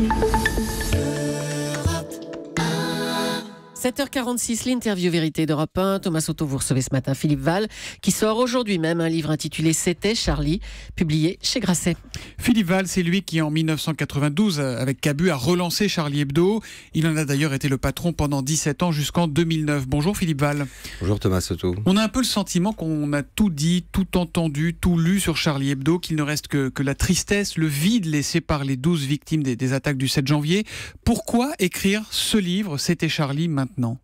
Thank you. 7h46, l'interview vérité d'Europe 1. Thomas Soto, vous recevez ce matin Philippe Val, qui sort aujourd'hui même un livre intitulé C'était Charlie, publié chez Grasset. Philippe Val, c'est lui qui, en 1992, euh, avec Cabu, a relancé Charlie Hebdo. Il en a d'ailleurs été le patron pendant 17 ans jusqu'en 2009. Bonjour Philippe Val. Bonjour Thomas Soto. On a un peu le sentiment qu'on a tout dit, tout entendu, tout lu sur Charlie Hebdo, qu'il ne reste que, que la tristesse, le vide laissé par les 12 victimes des, des attaques du 7 janvier. Pourquoi écrire ce livre, C'était Charlie, maintenant non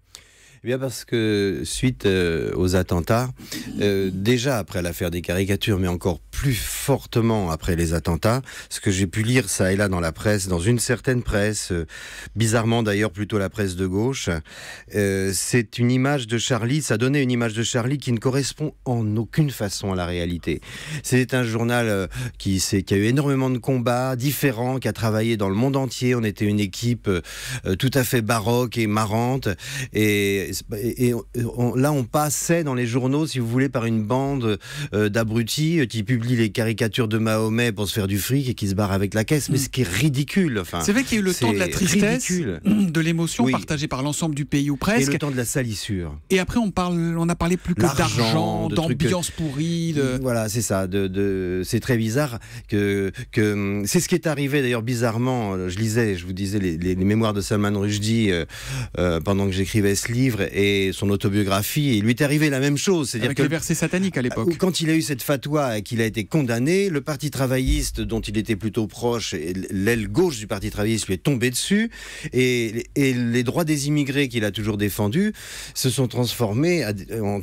eh bien parce que suite euh, aux attentats, euh, déjà après l'affaire des caricatures, mais encore plus fortement après les attentats. Ce que j'ai pu lire ça et là dans la presse, dans une certaine presse, euh, bizarrement d'ailleurs plutôt la presse de gauche, euh, c'est une image de Charlie, ça donnait une image de Charlie qui ne correspond en aucune façon à la réalité. C'est un journal euh, qui, a eu énormément de combats différents, qui a travaillé dans le monde entier. On était une équipe tout à fait baroque et marrante. Et, là, on passait dans les journaux, si vous voulez, par une bande d'abrutis qui publient les caricatures de Mahomet pour se faire du fric et qui se barre avec la caisse, mais hmm. ce qui est ridicule. Enfin, c'est vrai qu'il y a eu le temps de la tristesse, de l'émotion partagée par l'ensemble du pays ou presque. Et le temps de la salissure. Et après, on, parle, on a parlé plus que d'argent, d'ambiance pourrie. De... Voilà, c'est ça. De, de... C'est très bizarre. que, que... Hum, c'est ce qui est arrivé d'ailleurs bizarrement. Euh, je lisais, je vous disais, les, mémoires de Salman Rushdie euh, euh, pendant que j'écrivais ce livre et son autobiographie. il lui est arrivé la même chose. C'est-à-dire que. le versets satanique à l'époque. Quand il a eu cette fatwa et qu'il a été condamné, le Parti travailliste, dont il était plutôt proche, l'aile gauche du Parti travailliste lui est tombée dessus. Et, les droits des immigrés qu'il a toujours défendus se sont transformés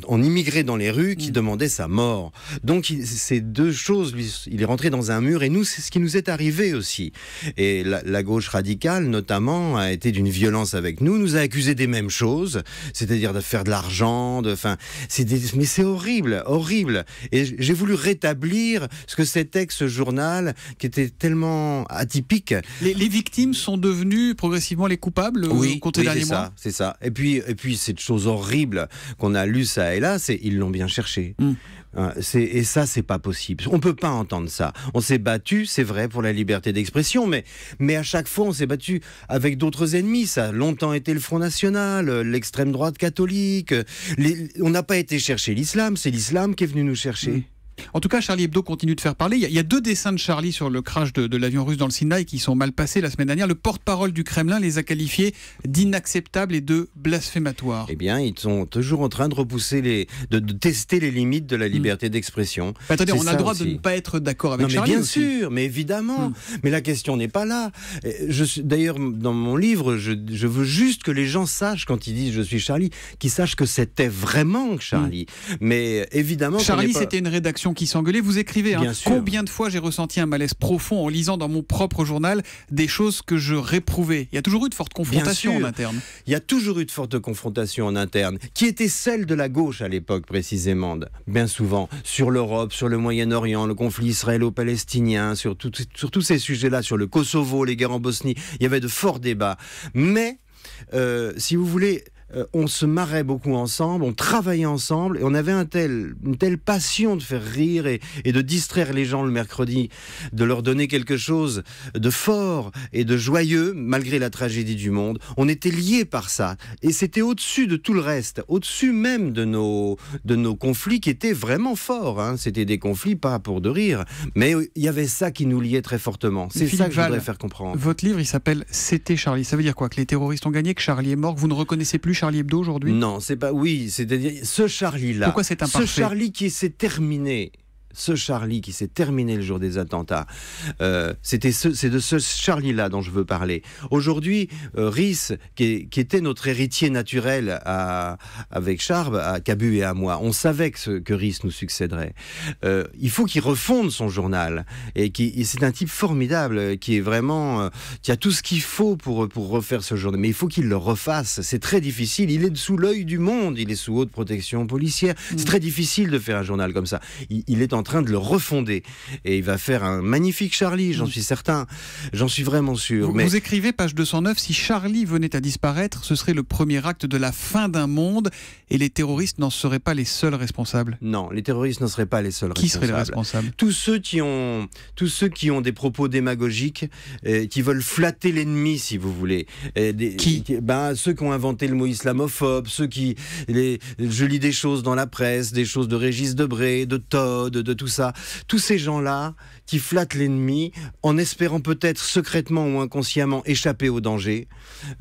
en, immigrés dans les rues qui mm. demandaient sa mort. Donc ces deux choses, lui, il est rentré dans un mur. Et nous, c'est ce qui nous est arrivé aussi. Et la, gauche radicale, notamment, a été d'une violence avec nous, nous a accusé des mêmes choses, c'est-à-dire de faire de l'argent, de, enfin, c'est mais c'est horrible, horrible. Et j'ai voulu rétablir parce que c'était ce journal qui était tellement atypique. Les, victimes sont devenues progressivement les coupables oui, euh, au oui, c'est ça. Et puis, et puis cette chose horrible qu'on a lue ça et là, c'est ils l'ont bien cherché. Hmm. Hein, et ça, c'est pas possible. On peut pas entendre ça. On s'est battu, c'est vrai, pour la liberté d'expression, mais, mais à chaque fois, on s'est battu avec d'autres ennemis. Ça a longtemps été le Front National, euh, l'extrême droite catholique. on n'a pas été chercher l'islam, c'est l'islam qui est venu nous chercher. Hmm. En tout cas, Charlie Hebdo continue de faire parler. Il y, a, deux dessins de Charlie sur le crash de, l'avion russe dans le Sinaï qui sont mal passés la semaine dernière. Le porte-parole du Kremlin les a qualifiés d'inacceptables et de blasphématoires. Eh bien, ils sont toujours en train de repousser les, de, tester les limites de la hmm. liberté d'expression. Bah, attendez, on a le droit de ne pas être d'accord avec Charlie Bien sûr, mais évidemment. Hmm. Mais la question n'est pas là. Euh, d'ailleurs, dans mon livre, je, veux juste que les gens sachent quand ils disent je suis Charlie, qu'ils sachent que c'était vraiment Charlie. Hmm. Mais évidemment, Charlie, c'était une rédaction qui s'engueulaient. Vous écrivez hein, combien de fois j'ai ressenti un malaise profond en lisant dans mon propre journal des choses que je réprouvais. Il y a toujours eu de fortes confrontations en interne. Il y a toujours eu de fortes confrontations en interne, qui étaient celles de la gauche à l'époque précisément, bien souvent, sur l'Europe, sur le Moyen-Orient, le conflit israélo-palestinien, sur, tous ces sujets-là, sur le Kosovo, les guerres en Bosnie. Il y avait de forts débats. Mais euh, si vous voulez, euh, on se marrait beaucoup ensemble, on travaillait ensemble et on avait une telle passion de faire rire et, de distraire les gens le mercredi, de leur donner quelque chose de fort et de joyeux malgré la tragédie du monde. On était liés par ça et c'était au-dessus de tout le reste, au-dessus même de nos, conflits qui étaient vraiment forts. Hein. C'était des conflits pas pour de rire, mais il y avait ça qui nous liait très fortement. C'est ça que je voudrais faire comprendre. Votre livre, il s'appelle C'était Charlie. Ça veut dire quoi Que les terroristes ont gagné, que Charlie est mort, que vous ne reconnaissez plus Charlie Hebdo aujourd'hui Non, c'est pas. Oui, c'est-à-dire ce Charlie-là. Pourquoi c'est imparfait Ce Charlie qui s'est terminé ce Charlie qui s'est terminé le jour des attentats, euh, c'était c'est de ce Charlie-là dont je veux parler. Aujourd'hui, euh, Rhys, qui, était notre héritier naturel avec Charb, à Cabu et à moi, on savait que, ce, que Rhys nous succéderait. Euh, il faut qu'il refonde son journal. Et, c'est un type formidable qui est vraiment. qui a tout ce qu'il faut pour, pour refaire ce journal. Mais il faut qu'il le refasse. C'est très difficile. Il est sous l'œil du monde. Il est sous haute protection policière. C'est mm. très difficile de faire un journal comme ça. il est en en train de le refonder. Et il va faire un magnifique Charlie, j'en suis certain. J'en suis vraiment sûr. Vous, mais... vous écrivez, page 209, si Charlie venait à disparaître, ce serait le premier acte de la fin d'un monde et les terroristes n'en seraient pas les seuls responsables. Non, les terroristes n'en seraient pas les seuls qui responsables. Qui seraient les responsables tous ceux qui, ont, tous ceux qui ont des propos démagogiques, euh, qui veulent flatter l'ennemi, si vous voulez. Euh, des, qui ben, Ceux qui ont inventé le mot islamophobe, ceux qui. Les, je lis des choses dans la presse, des choses de Régis Debray, de Todd, de tout ça, tous ces gens-là qui flattent l'ennemi en espérant peut-être secrètement ou inconsciemment échapper au danger,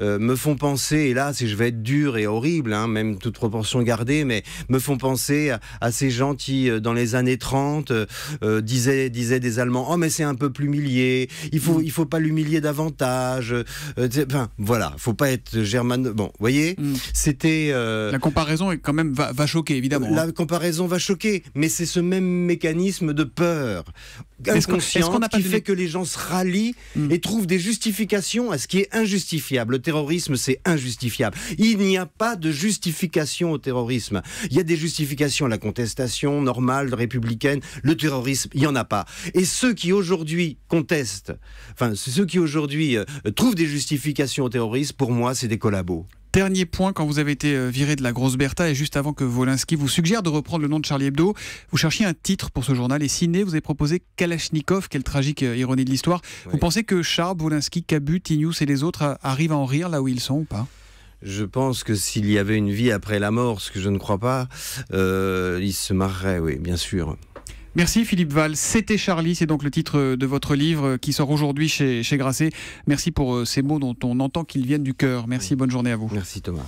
euh, me font penser, et là si je vais être dur et horrible, hein, même toute proportion gardée, mais me font penser à, ces gens qui, euh, dans les années 30, euh, disaient, des Allemands, oh mais c'est un peu plus humilié, il faut, il faut pas l'humilier davantage. enfin voilà, faut pas être germane. Bon, voyez, mm. c'était... La comparaison est quand même va, choquer, évidemment. La hein. comparaison va choquer, mais c'est ce même mécanisme mécanisme de peur inconscient qui fait que les gens se rallient hmm. et trouvent des justifications à ce qui est injustifiable. Le terrorisme, c'est injustifiable. Il n'y a pas de justification au terrorisme. Il y a des justifications à la contestation normale, républicaine. Le terrorisme, il n'y en a pas. Et ceux qui aujourd'hui contestent, enfin ceux qui aujourd'hui euh, trouvent des justifications au terrorisme, pour moi, c'est des collabos. Dernier point, quand vous avez été euh, viré de la grosse Bertha et juste avant que Volinsky vous suggère de reprendre le nom de Charlie Hebdo, vous cherchiez un titre pour ce journal et Ciné vous avez proposé Kalachnikov, quelle tragique euh, ironie de l'histoire. Vous pensez que Charles, Volinsky, Cabut, Tinius et les autres euh, arrivent à en rire là où ils sont ou pas je pense que s'il y avait une vie après la mort, ce que je ne crois pas, ils se marreraient, oui, bien sûr. Merci Philippe Val. C'était Charlie, c'est donc le titre de votre livre qui sort aujourd'hui chez, chez Grasset. Merci pour euh, ces mots dont on entend qu'ils viennent du cœur. Merci, bonne journée à vous. Merci Thomas.